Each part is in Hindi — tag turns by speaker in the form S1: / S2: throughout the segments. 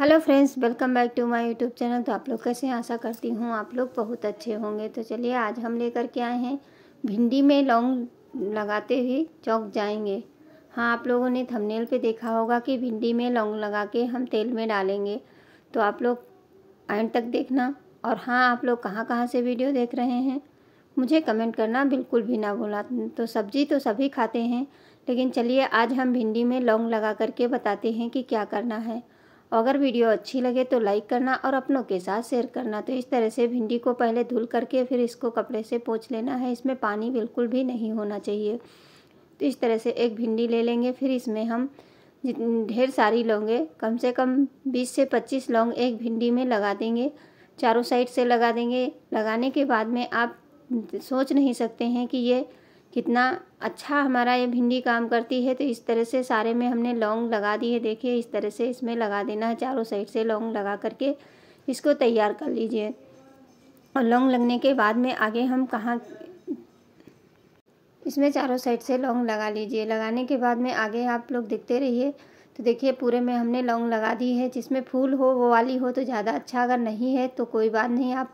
S1: hello friends welcome back to my YouTube channel तो आप लोग कैसे आशा करती हूँ आप लोग बहुत अच्छे होंगे तो चलिए आज हम लेकर के आए हैं भिंडी में लौंग लगाते हुए चौक जाएंगे हाँ आप लोगों ने थंबनेल पे देखा होगा कि भिंडी में लौंग लगा के हम तेल में डालेंगे तो आप लोग एंड तक देखना और हाँ आप लोग कहाँ कहाँ से वीडियो देख रहे हैं मुझे कमेंट करना बिल्कुल भी ना भूला तो सब्जी तो सभी खाते हैं लेकिन चलिए आज हम भिंडी में लौंग लगा करके बताते हैं कि क्या करना है अगर वीडियो अच्छी लगे तो लाइक करना और अपनों के साथ शेयर करना तो इस तरह से भिंडी को पहले धुल करके फिर इसको कपड़े से पोछ लेना है इसमें पानी बिल्कुल भी नहीं होना चाहिए तो इस तरह से एक भिंडी ले लेंगे फिर इसमें हम ढेर सारी लौंगे कम से कम बीस से पच्चीस लौंग एक भिंडी में लगा देंगे चारों साइड से लगा देंगे लगाने के बाद में आप सोच नहीं सकते हैं कि ये कितना अच्छा हमारा ये भिंडी काम करती है तो इस तरह से सारे में हमने लौंग लगा दी है देखिए इस तरह से इसमें लगा देना है चारों साइड से लौंग लगा करके इसको तैयार कर लीजिए और लौंग लगने के बाद में आगे हम कहाँ इसमें चारों साइड से लौंग लगा लीजिए लगाने के बाद में आगे आप लोग देखते रहिए तो देखिए पूरे में हमने लौंग लगा दी है जिसमें फूल हो वो वाली हो तो ज़्यादा अच्छा अगर नहीं है तो कोई बात नहीं आप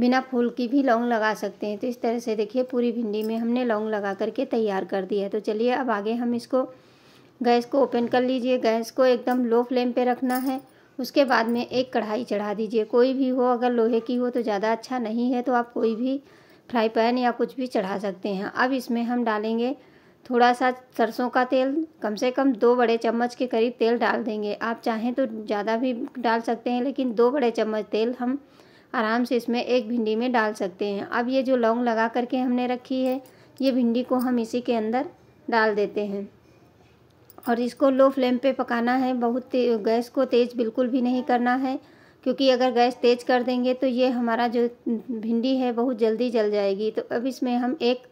S1: बिना फूल की भी लौंग लगा सकते हैं तो इस तरह से देखिए पूरी भिंडी में हमने लौंग लगा करके तैयार कर दिया है तो चलिए अब आगे हम इसको गैस को ओपन कर लीजिए गैस को एकदम लो फ्लेम पे रखना है उसके बाद में एक कढ़ाई चढ़ा दीजिए कोई भी हो अगर लोहे की हो तो ज़्यादा अच्छा नहीं है तो आप कोई भी फ्राई पैन या कुछ भी चढ़ा सकते हैं अब इसमें हम डालेंगे थोड़ा सा सरसों का तेल कम से कम दो बड़े चम्मच के करीब तेल डाल देंगे आप चाहें तो ज़्यादा भी डाल सकते हैं लेकिन दो बड़े चम्मच तेल हम आराम से इसमें एक भिंडी में डाल सकते हैं अब ये जो लौंग लगा करके हमने रखी है ये भिंडी को हम इसी के अंदर डाल देते हैं और इसको लो फ्लेम पे पकाना है बहुत गैस को तेज़ बिल्कुल भी नहीं करना है क्योंकि अगर गैस तेज़ कर देंगे तो ये हमारा जो भिंडी है बहुत जल्दी जल जाएगी तो अब इसमें हम एक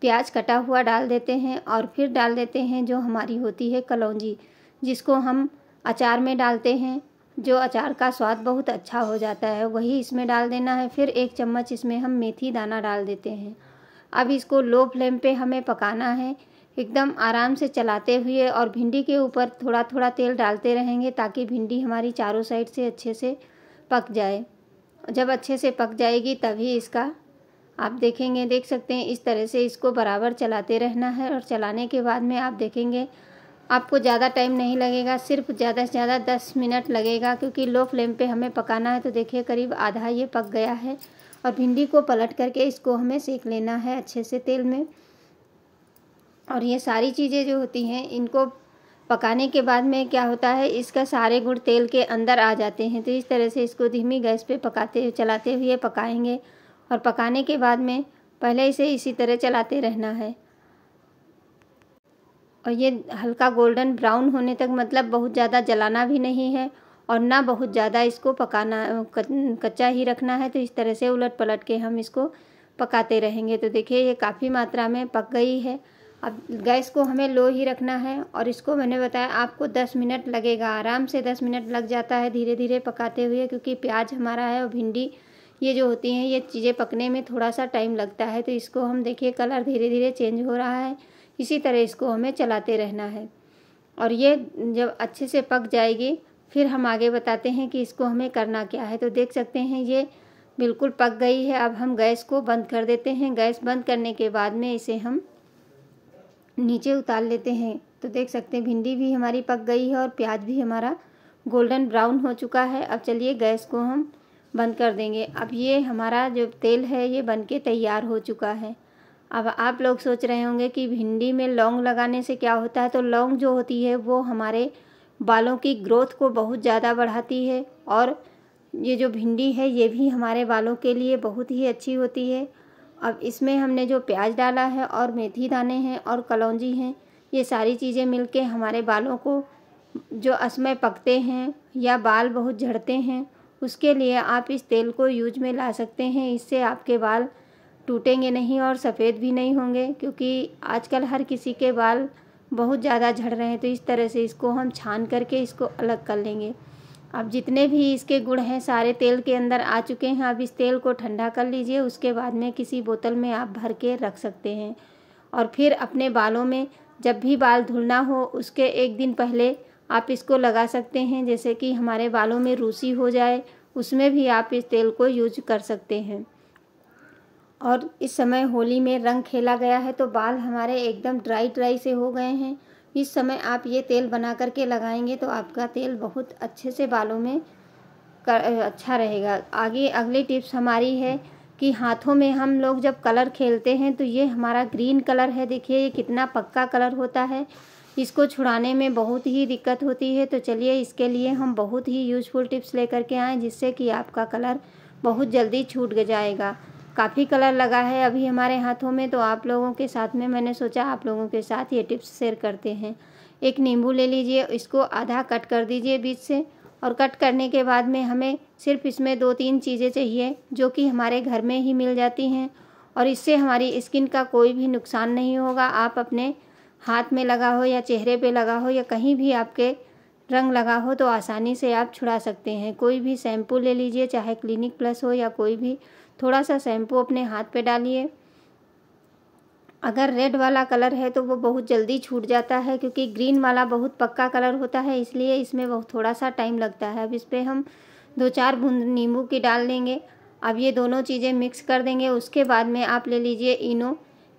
S1: प्याज कटा हुआ डाल देते हैं और फिर डाल देते हैं जो हमारी होती है कलौजी जिसको हम अचार में डालते हैं जो अचार का स्वाद बहुत अच्छा हो जाता है वही इसमें डाल देना है फिर एक चम्मच इसमें हम मेथी दाना डाल देते हैं अब इसको लो फ्लेम पे हमें पकाना है एकदम आराम से चलाते हुए और भिंडी के ऊपर थोड़ा थोड़ा तेल डालते रहेंगे ताकि भिंडी हमारी चारों साइड से अच्छे से पक जाए जब अच्छे से पक जाएगी तभी इसका आप देखेंगे देख सकते हैं इस तरह से इसको बराबर चलाते रहना है और चलाने के बाद में आप देखेंगे आपको ज़्यादा टाइम नहीं लगेगा सिर्फ ज़्यादा से ज़्यादा दस मिनट लगेगा क्योंकि लो फ्लेम पे हमें पकाना है तो देखिए करीब आधा ये पक गया है और भिंडी को पलट करके इसको हमें सेक लेना है अच्छे से तेल में और ये सारी चीज़ें जो होती हैं इनको पकाने के बाद में क्या होता है इसका सारे गुड़ तेल के अंदर आ जाते हैं तो इस तरह से इसको धीमी गैस पर पकाते चलाते हुए पकाएँगे और पकाने के बाद में पहले इसे इसी तरह चलाते रहना है और ये हल्का गोल्डन ब्राउन होने तक मतलब बहुत ज़्यादा जलाना भी नहीं है और ना बहुत ज़्यादा इसको पकाना कच्चा ही रखना है तो इस तरह से उलट पलट के हम इसको पकाते रहेंगे तो देखिए ये काफ़ी मात्रा में पक गई है अब गैस को हमें लो ही रखना है और इसको मैंने बताया आपको 10 मिनट लगेगा आराम से 10 मिनट लग जाता है धीरे धीरे पकाते हुए क्योंकि प्याज हमारा है और भिंडी ये जो होती हैं ये चीज़ें पकने में थोड़ा सा टाइम लगता है तो इसको हम देखिए कलर धीरे धीरे चेंज हो रहा है इसी तरह इसको हमें चलाते रहना है और ये जब अच्छे से पक जाएगी फिर हम आगे बताते हैं कि इसको हमें करना क्या है तो देख सकते हैं ये बिल्कुल पक गई है अब हम गैस को बंद कर देते हैं गैस बंद करने के बाद में इसे हम नीचे उतार लेते हैं तो देख सकते हैं भिंडी भी हमारी पक गई है और प्याज भी हमारा गोल्डन ब्राउन हो चुका है अब चलिए गैस को हम बंद कर देंगे अब ये हमारा जो तेल है ये बन के तैयार हो चुका है अब आप लोग सोच रहे होंगे कि भिंडी में लौंग लगाने से क्या होता है तो लौंग जो होती है वो हमारे बालों की ग्रोथ को बहुत ज़्यादा बढ़ाती है और ये जो भिंडी है ये भी हमारे बालों के लिए बहुत ही अच्छी होती है अब इसमें हमने जो प्याज डाला है और मेथी दाने हैं और कलौजी हैं ये सारी चीज़ें मिल हमारे बालों को जो असमय पकते हैं या बाल बहुत झड़ते हैं उसके लिए आप इस तेल को यूज में ला सकते हैं इससे आपके बाल टूटेंगे नहीं और सफ़ेद भी नहीं होंगे क्योंकि आजकल हर किसी के बाल बहुत ज़्यादा झड़ रहे हैं तो इस तरह से इसको हम छान करके इसको अलग कर लेंगे अब जितने भी इसके गुड़ हैं सारे तेल के अंदर आ चुके हैं अब इस तेल को ठंडा कर लीजिए उसके बाद में किसी बोतल में आप भर के रख सकते हैं और फिर अपने बालों में जब भी बाल धुलना हो उसके एक दिन पहले आप इसको लगा सकते हैं जैसे कि हमारे बालों में रूसी हो जाए उसमें भी आप इस तेल को यूज कर सकते हैं और इस समय होली में रंग खेला गया है तो बाल हमारे एकदम ड्राई ड्राई से हो गए हैं इस समय आप ये तेल बना करके लगाएंगे तो आपका तेल बहुत अच्छे से बालों में कर, अच्छा रहेगा आगे अगली टिप्स हमारी है कि हाथों में हम लोग जब कलर खेलते हैं तो ये हमारा ग्रीन कलर है देखिए ये कितना पक्का कलर होता है इसको छुड़ाने में बहुत ही दिक्कत होती है तो चलिए इसके लिए हम बहुत ही यूजफुल टिप्स लेकर के आएँ जिससे कि आपका कलर बहुत जल्दी छूट जाएगा काफ़ी कलर लगा है अभी हमारे हाथों में तो आप लोगों के साथ में मैंने सोचा आप लोगों के साथ ये टिप्स शेयर करते हैं एक नींबू ले लीजिए इसको आधा कट कर दीजिए बीच से और कट करने के बाद में हमें सिर्फ इसमें दो तीन चीज़ें चाहिए जो कि हमारे घर में ही मिल जाती हैं और इससे हमारी स्किन का कोई भी नुकसान नहीं होगा आप अपने हाथ में लगा हो या चेहरे पे लगा हो या कहीं भी आपके रंग लगा हो तो आसानी से आप छुड़ा सकते हैं कोई भी शैम्पू ले लीजिए चाहे क्लिनिक प्लस हो या कोई भी थोड़ा सा शैम्पू अपने हाथ पे डालिए अगर रेड वाला कलर है तो वो बहुत जल्दी छूट जाता है क्योंकि ग्रीन वाला बहुत पक्का कलर होता है इसलिए इसमें बहुत थोड़ा सा टाइम लगता है अब इस पर हम दो चार बूंद नींबू की डाल देंगे अब ये दोनों चीज़ें मिक्स कर देंगे उसके बाद में आप ले लीजिए इनो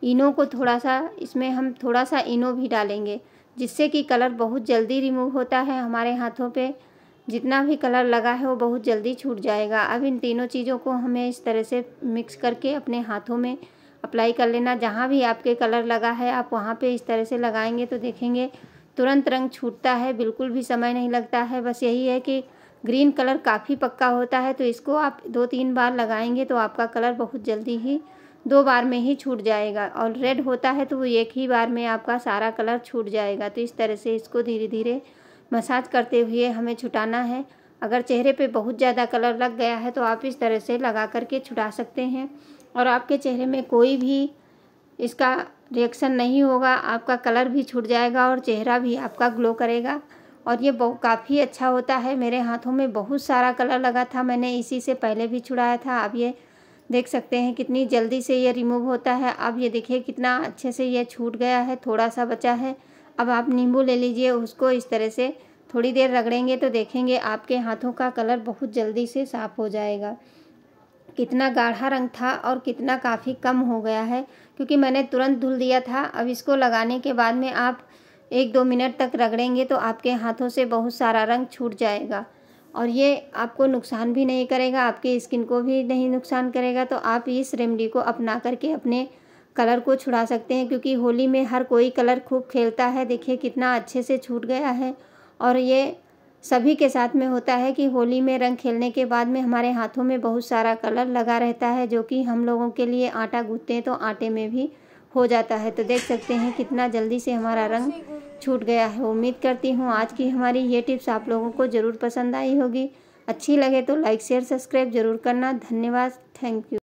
S1: इनो को थोड़ा सा इसमें हम थोड़ा सा इनो भी डालेंगे जिससे कि कलर बहुत जल्दी रिमूव होता है हमारे हाथों पर जितना भी कलर लगा है वो बहुत जल्दी छूट जाएगा अब इन तीनों चीज़ों को हमें इस तरह से मिक्स करके अपने हाथों में अप्लाई कर लेना जहाँ भी आपके कलर लगा है आप वहाँ पे इस तरह से लगाएंगे तो देखेंगे तुरंत रंग छूटता है बिल्कुल भी समय नहीं लगता है बस यही है कि ग्रीन कलर काफ़ी पक्का होता है तो इसको आप दो तीन बार लगाएंगे तो आपका कलर बहुत जल्दी ही दो बार में ही छूट जाएगा और रेड होता है तो वो एक ही बार में आपका सारा कलर छूट जाएगा तो इस तरह से इसको धीरे धीरे मसाज करते हुए हमें छुटाना है अगर चेहरे पे बहुत ज़्यादा कलर लग गया है तो आप इस तरह से लगा करके छुटा सकते हैं और आपके चेहरे में कोई भी इसका रिएक्शन नहीं होगा आपका कलर भी छूट जाएगा और चेहरा भी आपका ग्लो करेगा और ये काफ़ी अच्छा होता है मेरे हाथों में बहुत सारा कलर लगा था मैंने इसी से पहले भी छुड़ाया था आप ये देख सकते हैं कितनी जल्दी से ये रिमूव होता है अब ये देखिए कितना अच्छे से ये छूट गया है थोड़ा सा बचा है अब आप नींबू ले लीजिए उसको इस तरह से थोड़ी देर रगड़ेंगे तो देखेंगे आपके हाथों का कलर बहुत जल्दी से साफ़ हो जाएगा कितना गाढ़ा रंग था और कितना काफ़ी कम हो गया है क्योंकि मैंने तुरंत धुल दिया था अब इसको लगाने के बाद में आप एक दो मिनट तक रगड़ेंगे तो आपके हाथों से बहुत सारा रंग छूट जाएगा और ये आपको नुकसान भी नहीं करेगा आपकी स्किन को भी नहीं नुकसान करेगा तो आप इस रेमडी को अपना करके अपने कलर को छुड़ा सकते हैं क्योंकि होली में हर कोई कलर खूब खेलता है देखिए कितना अच्छे से छूट गया है और ये सभी के साथ में होता है कि होली में रंग खेलने के बाद में हमारे हाथों में बहुत सारा कलर लगा रहता है जो कि हम लोगों के लिए आटा गूंथते हैं तो आटे में भी हो जाता है तो देख सकते हैं कितना जल्दी से हमारा रंग छूट गया है उम्मीद करती हूँ आज की हमारी ये टिप्स आप लोगों को ज़रूर पसंद आई होगी अच्छी लगे तो लाइक शेयर सब्सक्राइब जरूर करना धन्यवाद थैंक यू